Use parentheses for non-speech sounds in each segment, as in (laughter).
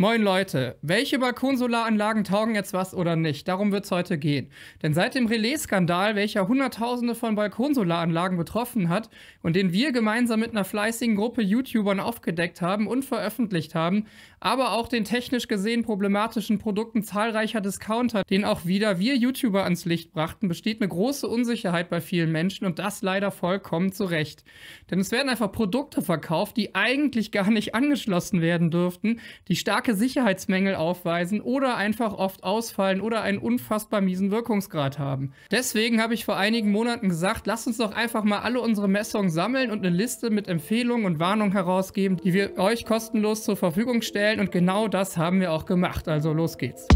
Moin Leute, welche Balkonsolaranlagen taugen jetzt was oder nicht? Darum wird es heute gehen. Denn seit dem Relais-Skandal, welcher Hunderttausende von Balkonsolaranlagen betroffen hat und den wir gemeinsam mit einer fleißigen Gruppe YouTubern aufgedeckt haben und veröffentlicht haben, aber auch den technisch gesehen problematischen Produkten zahlreicher Discounter, den auch wieder wir YouTuber ans Licht brachten, besteht eine große Unsicherheit bei vielen Menschen und das leider vollkommen zu Recht. Denn es werden einfach Produkte verkauft, die eigentlich gar nicht angeschlossen werden dürften, die starke starke Sicherheitsmängel aufweisen oder einfach oft ausfallen oder einen unfassbar miesen Wirkungsgrad haben. Deswegen habe ich vor einigen Monaten gesagt, lasst uns doch einfach mal alle unsere Messungen sammeln und eine Liste mit Empfehlungen und Warnungen herausgeben, die wir euch kostenlos zur Verfügung stellen und genau das haben wir auch gemacht. Also los geht's.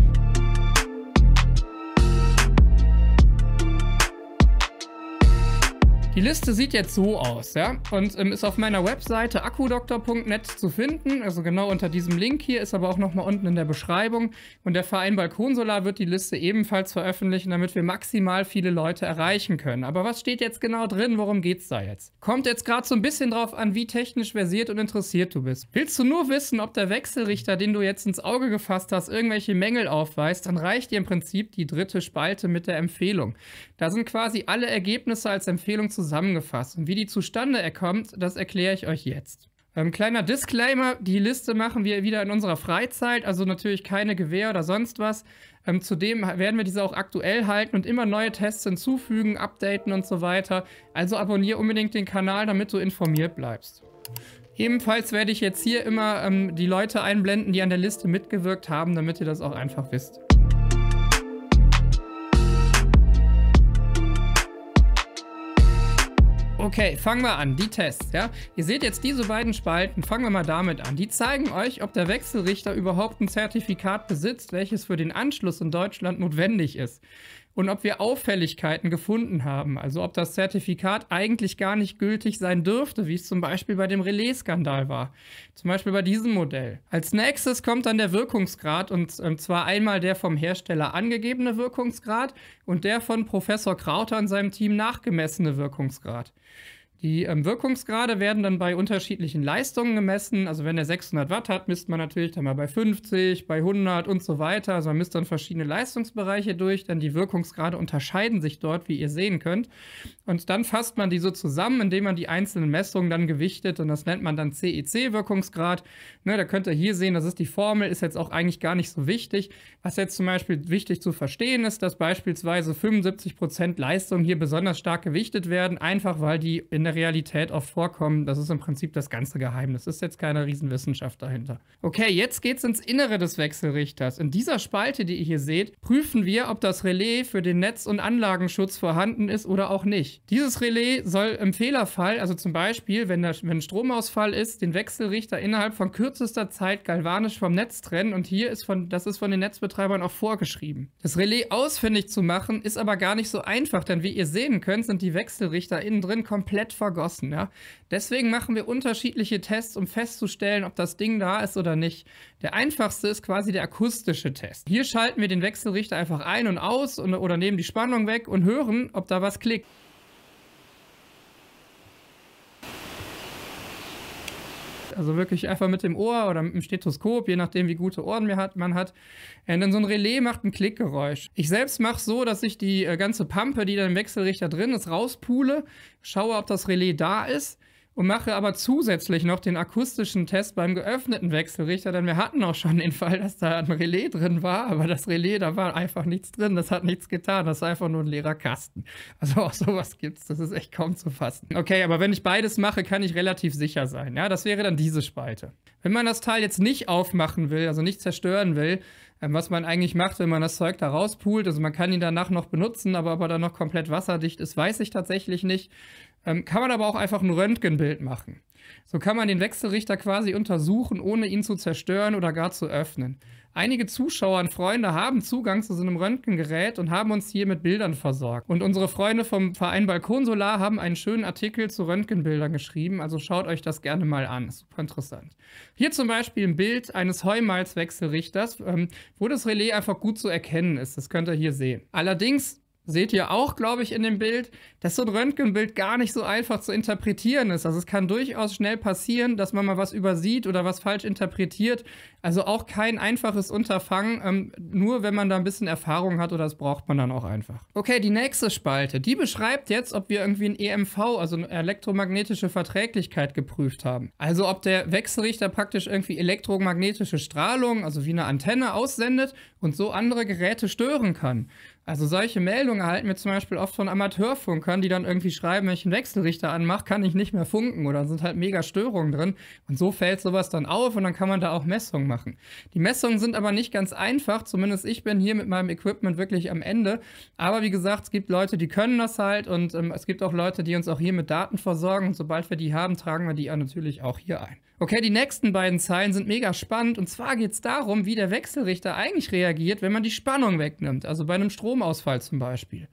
Die Liste sieht jetzt so aus, ja, und ähm, ist auf meiner Webseite akkudoktor.net zu finden, also genau unter diesem Link hier, ist aber auch nochmal unten in der Beschreibung. Und der Verein Balkonsolar wird die Liste ebenfalls veröffentlichen, damit wir maximal viele Leute erreichen können. Aber was steht jetzt genau drin, worum geht's da jetzt? Kommt jetzt gerade so ein bisschen drauf an, wie technisch versiert und interessiert du bist. Willst du nur wissen, ob der Wechselrichter, den du jetzt ins Auge gefasst hast, irgendwelche Mängel aufweist, dann reicht dir im Prinzip die dritte Spalte mit der Empfehlung. Da sind quasi alle Ergebnisse als Empfehlung zu zusammengefasst. Und wie die zustande kommt, das erkläre ich euch jetzt. Ähm, kleiner Disclaimer, die Liste machen wir wieder in unserer Freizeit, also natürlich keine Gewehr oder sonst was. Ähm, zudem werden wir diese auch aktuell halten und immer neue Tests hinzufügen, updaten und so weiter. Also abonniere unbedingt den Kanal, damit du informiert bleibst. Ebenfalls werde ich jetzt hier immer ähm, die Leute einblenden, die an der Liste mitgewirkt haben, damit ihr das auch einfach wisst. Okay, fangen wir an. Die Tests, ja. Ihr seht jetzt diese beiden Spalten. Fangen wir mal damit an. Die zeigen euch, ob der Wechselrichter überhaupt ein Zertifikat besitzt, welches für den Anschluss in Deutschland notwendig ist und ob wir Auffälligkeiten gefunden haben, also ob das Zertifikat eigentlich gar nicht gültig sein dürfte, wie es zum Beispiel bei dem Relais-Skandal war, zum Beispiel bei diesem Modell. Als nächstes kommt dann der Wirkungsgrad und ähm, zwar einmal der vom Hersteller angegebene Wirkungsgrad und der von Professor Krauter und seinem Team nachgemessene Wirkungsgrad. Die ähm, Wirkungsgrade werden dann bei unterschiedlichen Leistungen gemessen. Also wenn er 600 Watt hat, misst man natürlich dann mal bei 50, bei 100 und so weiter. Also man misst dann verschiedene Leistungsbereiche durch. denn die Wirkungsgrade unterscheiden sich dort, wie ihr sehen könnt. Und dann fasst man die so zusammen, indem man die einzelnen Messungen dann gewichtet. Und das nennt man dann CEC-Wirkungsgrad. Ne, da könnt ihr hier sehen, das ist die Formel, ist jetzt auch eigentlich gar nicht so wichtig. Was jetzt zum Beispiel wichtig zu verstehen ist, dass beispielsweise 75% Prozent Leistung hier besonders stark gewichtet werden, einfach weil die in der Realität oft vorkommen. Das ist im Prinzip das ganze Geheimnis. Ist jetzt keine Riesenwissenschaft dahinter. Okay, jetzt geht's ins Innere des Wechselrichters. In dieser Spalte, die ihr hier seht, prüfen wir, ob das Relais für den Netz- und Anlagenschutz vorhanden ist oder auch nicht. Dieses Relais soll im Fehlerfall, also zum Beispiel, wenn, der, wenn Stromausfall ist, den Wechselrichter innerhalb von kürzester Zeit galvanisch vom Netz trennen und hier ist von, das ist von den Netzbetreibern auch vorgeschrieben. Das Relais ausfindig zu machen ist aber gar nicht so einfach, denn wie ihr sehen könnt, sind die Wechselrichter innen drin komplett vergossen, ja. Deswegen machen wir unterschiedliche Tests, um festzustellen, ob das Ding da ist oder nicht. Der einfachste ist quasi der akustische Test. Hier schalten wir den Wechselrichter einfach ein und aus und, oder nehmen die Spannung weg und hören, ob da was klickt. Also wirklich einfach mit dem Ohr oder mit dem Stethoskop, je nachdem, wie gute Ohren man hat. Und dann so ein Relais macht ein Klickgeräusch. Ich selbst mache es so, dass ich die äh, ganze Pampe, die dann im Wechselrichter drin ist, rauspule, schaue, ob das Relais da ist und mache aber zusätzlich noch den akustischen Test beim geöffneten Wechselrichter, denn wir hatten auch schon den Fall, dass da ein Relais drin war, aber das Relais, da war einfach nichts drin, das hat nichts getan, das ist einfach nur ein leerer Kasten. Also auch sowas gibt's, das ist echt kaum zu fassen. Okay, aber wenn ich beides mache, kann ich relativ sicher sein. Ja, das wäre dann diese Spalte. Wenn man das Teil jetzt nicht aufmachen will, also nicht zerstören will, ähm, was man eigentlich macht, wenn man das Zeug da rauspult. Also man kann ihn danach noch benutzen, aber ob er dann noch komplett wasserdicht ist, weiß ich tatsächlich nicht. Ähm, kann man aber auch einfach ein Röntgenbild machen. So kann man den Wechselrichter quasi untersuchen, ohne ihn zu zerstören oder gar zu öffnen. Einige Zuschauer und Freunde haben Zugang zu so einem Röntgengerät und haben uns hier mit Bildern versorgt. Und unsere Freunde vom Verein Balkonsolar haben einen schönen Artikel zu Röntgenbildern geschrieben, also schaut euch das gerne mal an. super interessant. Hier zum Beispiel ein Bild eines heumals ähm, wo das Relais einfach gut zu erkennen ist. Das könnt ihr hier sehen. Allerdings seht ihr auch, glaube ich, in dem Bild, dass so ein Röntgenbild gar nicht so einfach zu interpretieren ist. Also es kann durchaus schnell passieren, dass man mal was übersieht oder was falsch interpretiert. Also auch kein einfaches Unterfangen, ähm, nur wenn man da ein bisschen Erfahrung hat oder das braucht man dann auch einfach. Okay, die nächste Spalte, die beschreibt jetzt, ob wir irgendwie ein EMV, also eine elektromagnetische Verträglichkeit geprüft haben. Also ob der Wechselrichter praktisch irgendwie elektromagnetische Strahlung, also wie eine Antenne aussendet und so andere Geräte stören kann. Also solche Meldungen erhalten wir zum Beispiel oft von Amateurfunkern, die dann irgendwie schreiben, wenn ich einen Wechselrichter anmache, kann ich nicht mehr funken oder sind halt mega Störungen drin. Und so fällt sowas dann auf und dann kann man da auch Messungen machen. Die Messungen sind aber nicht ganz einfach, zumindest ich bin hier mit meinem Equipment wirklich am Ende. Aber wie gesagt, es gibt Leute, die können das halt und ähm, es gibt auch Leute, die uns auch hier mit Daten versorgen. Und sobald wir die haben, tragen wir die natürlich auch hier ein. Okay, die nächsten beiden Zeilen sind mega spannend. Und zwar geht es darum, wie der Wechselrichter eigentlich reagiert, wenn man die Spannung wegnimmt. Also bei einem Stromausfall zum Beispiel.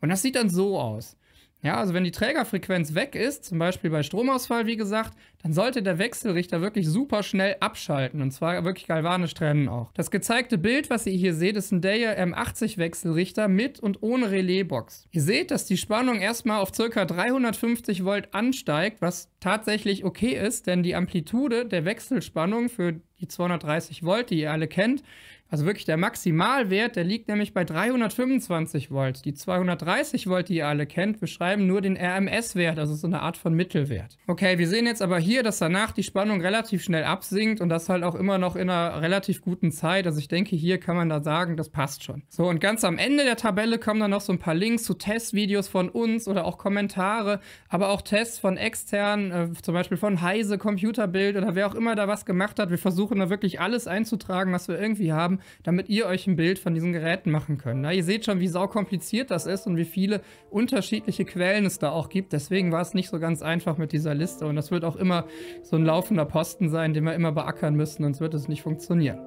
Und das sieht dann so aus. Ja, also wenn die Trägerfrequenz weg ist, zum Beispiel bei Stromausfall, wie gesagt, dann sollte der Wechselrichter wirklich super schnell abschalten und zwar wirklich galvanisch trennen auch. Das gezeigte Bild, was ihr hier seht, ist ein Daya M80 Wechselrichter mit und ohne Relaisbox. Ihr seht, dass die Spannung erstmal auf ca. 350 Volt ansteigt, was tatsächlich okay ist, denn die Amplitude der Wechselspannung für die 230 Volt, die ihr alle kennt, also wirklich der Maximalwert, der liegt nämlich bei 325 Volt. Die 230 Volt, die ihr alle kennt, beschreiben nur den RMS-Wert, also so eine Art von Mittelwert. Okay, wir sehen jetzt aber hier 4, dass danach die Spannung relativ schnell absinkt und das halt auch immer noch in einer relativ guten Zeit. Also ich denke, hier kann man da sagen, das passt schon. So, und ganz am Ende der Tabelle kommen dann noch so ein paar Links zu Testvideos von uns oder auch Kommentare, aber auch Tests von externen, äh, zum Beispiel von Heise, Computerbild oder wer auch immer da was gemacht hat. Wir versuchen da wirklich alles einzutragen, was wir irgendwie haben, damit ihr euch ein Bild von diesen Geräten machen könnt. Na, ihr seht schon, wie saukompliziert das ist und wie viele unterschiedliche Quellen es da auch gibt. Deswegen war es nicht so ganz einfach mit dieser Liste und das wird auch immer so ein laufender Posten sein, den wir immer beackern müssen, sonst wird es nicht funktionieren.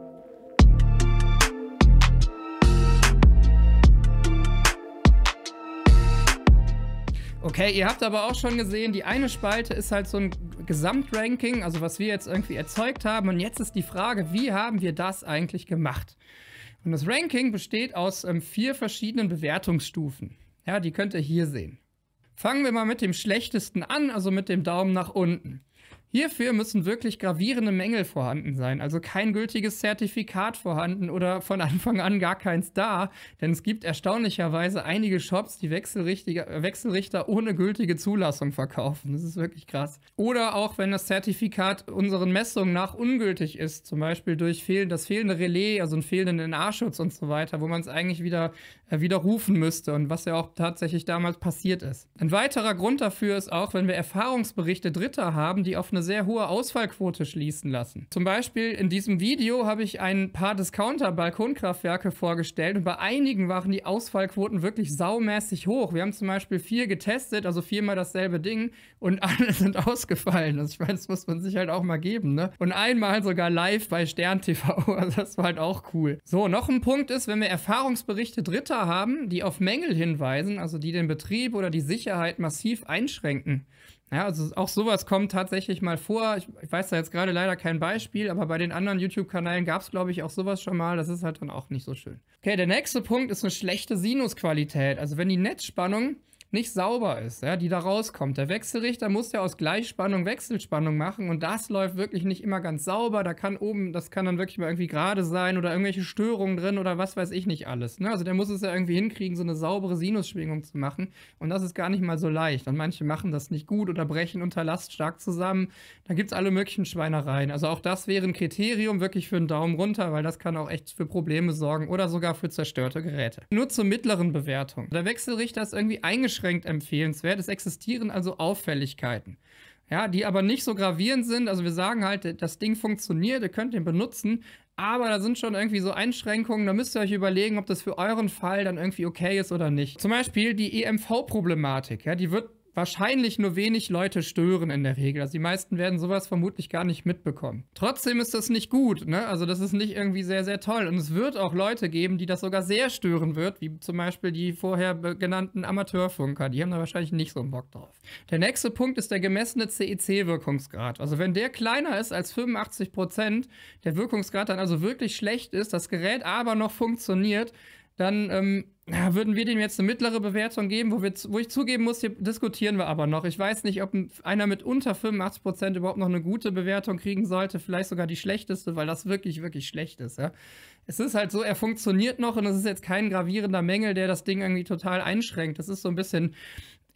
Okay, ihr habt aber auch schon gesehen, die eine Spalte ist halt so ein Gesamtranking, also was wir jetzt irgendwie erzeugt haben. Und jetzt ist die Frage, wie haben wir das eigentlich gemacht? Und das Ranking besteht aus ähm, vier verschiedenen Bewertungsstufen. Ja, die könnt ihr hier sehen. Fangen wir mal mit dem schlechtesten an, also mit dem Daumen nach unten. Hierfür müssen wirklich gravierende Mängel vorhanden sein, also kein gültiges Zertifikat vorhanden oder von (laughs) Anfang an gar keins da, denn es gibt erstaunlicherweise einige Shops, die äh, Wechselrichter ohne gültige Zulassung verkaufen. Das ist wirklich krass. Oder auch wenn das Zertifikat unseren Messungen nach ungültig ist, zum Beispiel durch fehl das fehlende Relais, also einen fehlenden NA-Schutz und so weiter, wo man es eigentlich wieder äh, widerrufen müsste und was ja auch tatsächlich damals passiert ist. Ein weiterer Grund dafür ist auch, wenn wir Erfahrungsberichte Dritter haben, die auf eine eine sehr hohe Ausfallquote schließen lassen. Zum Beispiel in diesem Video habe ich ein paar Discounter-Balkonkraftwerke vorgestellt und bei einigen waren die Ausfallquoten wirklich saumäßig hoch. Wir haben zum Beispiel vier getestet, also viermal dasselbe Ding und (laughs) alle sind ausgefallen. Also ich meine, das muss man sich halt auch mal geben, ne? Und einmal sogar live bei Stern TV, (laughs) also das war halt auch cool. So, noch ein Punkt ist, wenn wir Erfahrungsberichte Dritter haben, die auf Mängel hinweisen, also die den Betrieb oder die Sicherheit massiv einschränken, ja, also auch sowas kommt tatsächlich mal vor. Ich, ich weiß da jetzt gerade leider kein Beispiel, aber bei den anderen YouTube-Kanälen gab es, glaube ich, auch sowas schon mal. Das ist halt dann auch nicht so schön. Okay, der nächste Punkt ist eine schlechte Sinusqualität. Also wenn die Netzspannung nicht sauber ist, ja, die da rauskommt. Der Wechselrichter muss ja aus Gleichspannung Wechselspannung machen und das läuft wirklich nicht immer ganz sauber. Da kann oben, das kann dann wirklich mal irgendwie gerade sein oder irgendwelche Störungen drin oder was weiß ich nicht alles. Ne? Also der muss es ja irgendwie hinkriegen, so eine saubere Sinusschwingung zu machen und das ist gar nicht mal so leicht. Und manche machen das nicht gut oder brechen unter Last stark zusammen. Da gibt es alle möglichen Schweinereien. Also auch das wäre ein Kriterium wirklich für einen Daumen runter, weil das kann auch echt für Probleme sorgen oder sogar für zerstörte Geräte. Nur zur mittleren Bewertung. Der Wechselrichter ist irgendwie eingeschränkt eingeschränkt empfehlenswert. Es existieren also Auffälligkeiten. Ja, die aber nicht so gravierend sind. Also wir sagen halt, das Ding funktioniert, ihr könnt den benutzen, aber da sind schon irgendwie so Einschränkungen, da müsst ihr euch überlegen, ob das für euren Fall dann irgendwie okay ist oder nicht. Zum Beispiel die EMV-Problematik, ja, die wird wahrscheinlich nur wenig Leute stören in der Regel. Also die meisten werden sowas vermutlich gar nicht mitbekommen. Trotzdem ist das nicht gut, ne? Also das ist nicht irgendwie sehr, sehr toll. Und es wird auch Leute geben, die das sogar sehr stören wird, wie zum Beispiel die vorher genannten Amateurfunker. Die haben da wahrscheinlich nicht so einen Bock drauf. Der nächste Punkt ist der gemessene CEC-Wirkungsgrad. Also wenn der kleiner ist als 85 Prozent, der Wirkungsgrad dann also wirklich schlecht ist, das Gerät aber noch funktioniert, dann ähm, würden wir dem jetzt eine mittlere Bewertung geben, wo, wir, wo ich zugeben muss, hier diskutieren wir aber noch. Ich weiß nicht, ob einer mit unter 85% überhaupt noch eine gute Bewertung kriegen sollte, vielleicht sogar die schlechteste, weil das wirklich, wirklich schlecht ist. Ja? Es ist halt so, er funktioniert noch und es ist jetzt kein gravierender Mängel, der das Ding irgendwie total einschränkt. Das ist so ein bisschen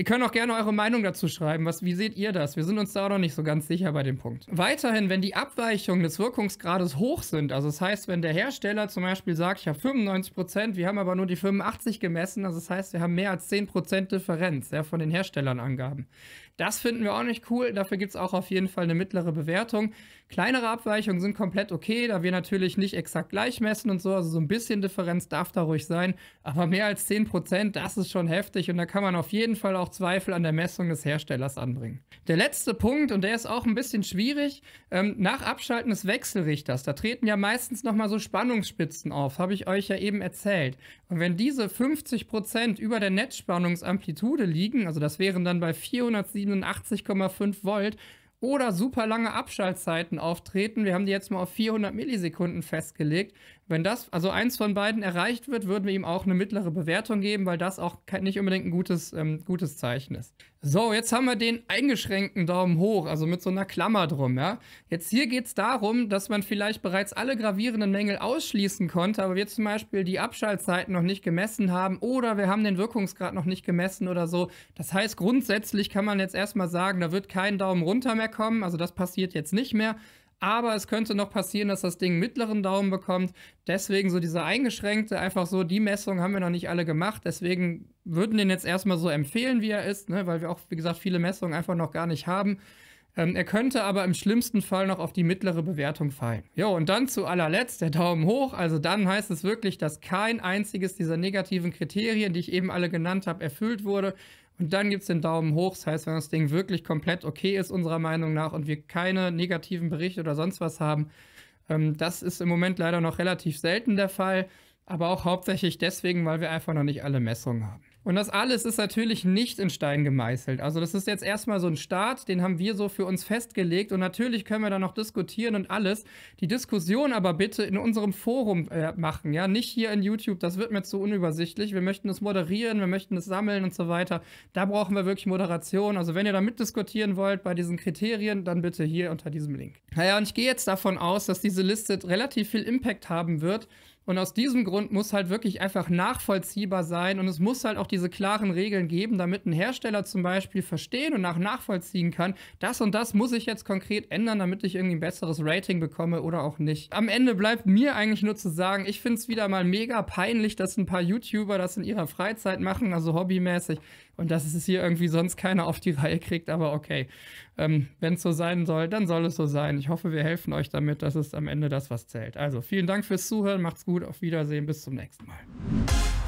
Ihr könnt auch gerne eure Meinung dazu schreiben. Was, wie seht ihr das? Wir sind uns da auch noch nicht so ganz sicher bei dem Punkt. Weiterhin, wenn die Abweichungen des Wirkungsgrades hoch sind, also das heißt, wenn der Hersteller zum Beispiel sagt, ich habe 95 wir haben aber nur die 85 gemessen, also das heißt, wir haben mehr als 10 Differenz ja, von den Herstellern Angaben. Das finden wir auch nicht cool. Dafür gibt es auch auf jeden Fall eine mittlere Bewertung. Kleinere Abweichungen sind komplett okay, da wir natürlich nicht exakt gleich messen und so, also so ein bisschen Differenz darf da ruhig sein, aber mehr als 10%, das ist schon heftig und da kann man auf jeden Fall auch Zweifel an der Messung des Herstellers anbringen. Der letzte Punkt, und der ist auch ein bisschen schwierig, ähm, nach Abschalten des Wechselrichters, da treten ja meistens nochmal so Spannungsspitzen auf, habe ich euch ja eben erzählt. Und wenn diese 50% über der Netzspannungsamplitude liegen, also das wären dann bei 487,5 Volt, oder super lange Abschaltzeiten auftreten. Wir haben die jetzt mal auf 400 Millisekunden festgelegt. Wenn das, also eins von beiden erreicht wird, würden wir ihm auch eine mittlere Bewertung geben, weil das auch nicht unbedingt ein gutes, ähm, gutes Zeichen ist. So, jetzt haben wir den eingeschränkten Daumen hoch, also mit so einer Klammer drum, ja. Jetzt hier geht es darum, dass man vielleicht bereits alle gravierenden Mängel ausschließen konnte, aber wir zum Beispiel die Abschaltzeiten noch nicht gemessen haben oder wir haben den Wirkungsgrad noch nicht gemessen oder so. Das heißt, grundsätzlich kann man jetzt erstmal sagen, da wird kein Daumen runter mehr kommen, also das passiert jetzt nicht mehr aber es könnte noch passieren, dass das Ding mittleren Daumen bekommt. Deswegen so diese eingeschränkte, einfach so, die Messung haben wir noch nicht alle gemacht. Deswegen würden den jetzt erstmal so empfehlen, wie er ist, ne? weil wir auch, wie gesagt, viele Messungen einfach noch gar nicht haben. Ähm, er könnte aber im schlimmsten Fall noch auf die mittlere Bewertung fallen. Jo, und dann zu allerletzt der Daumen hoch. Also dann heißt es wirklich, dass kein einziges dieser negativen Kriterien, die ich eben alle genannt habe, erfüllt wurde. Und dann gibt es den Daumen hoch. Das heißt, wenn das Ding wirklich komplett okay ist, unserer Meinung nach, und wir keine negativen Berichte oder sonst was haben. Ähm, das ist im Moment leider noch relativ selten der Fall, aber auch hauptsächlich deswegen, weil wir einfach noch nicht alle Messungen haben. Und das alles ist natürlich nicht in Stein gemeißelt. Also das ist jetzt erstmal so ein Start, den haben wir so für uns festgelegt und natürlich können wir da noch diskutieren und alles. Die Diskussion aber bitte in unserem Forum äh, machen, ja, nicht hier in YouTube, das wird mir zu unübersichtlich. Wir möchten es moderieren, wir möchten es sammeln und so weiter. Da brauchen wir wirklich Moderation. Also wenn ihr da mitdiskutieren wollt bei diesen Kriterien, dann bitte hier unter diesem Link. Naja, und ich gehe jetzt davon aus, dass diese Liste relativ viel Impact haben wird. Und aus diesem Grund muss halt wirklich einfach nachvollziehbar sein und es muss halt auch diese klaren Regeln geben, damit ein Hersteller zum Beispiel verstehen und nach nachvollziehen kann, das und das muss ich jetzt konkret ändern, damit ich irgendwie ein besseres Rating bekomme oder auch nicht. Am Ende bleibt mir eigentlich nur zu sagen, ich finde es wieder mal mega peinlich, dass ein paar YouTuber das in ihrer Freizeit machen, also hobbymäßig, und dass es hier irgendwie sonst keiner auf die Reihe kriegt, aber okay. Ähm, Wenn es so sein soll, dann soll es so sein. Ich hoffe, wir helfen euch damit. Das ist am Ende das, was zählt. Also vielen Dank fürs Zuhören, macht's gut gut, auf Wiedersehen, bis zum nächsten Mal.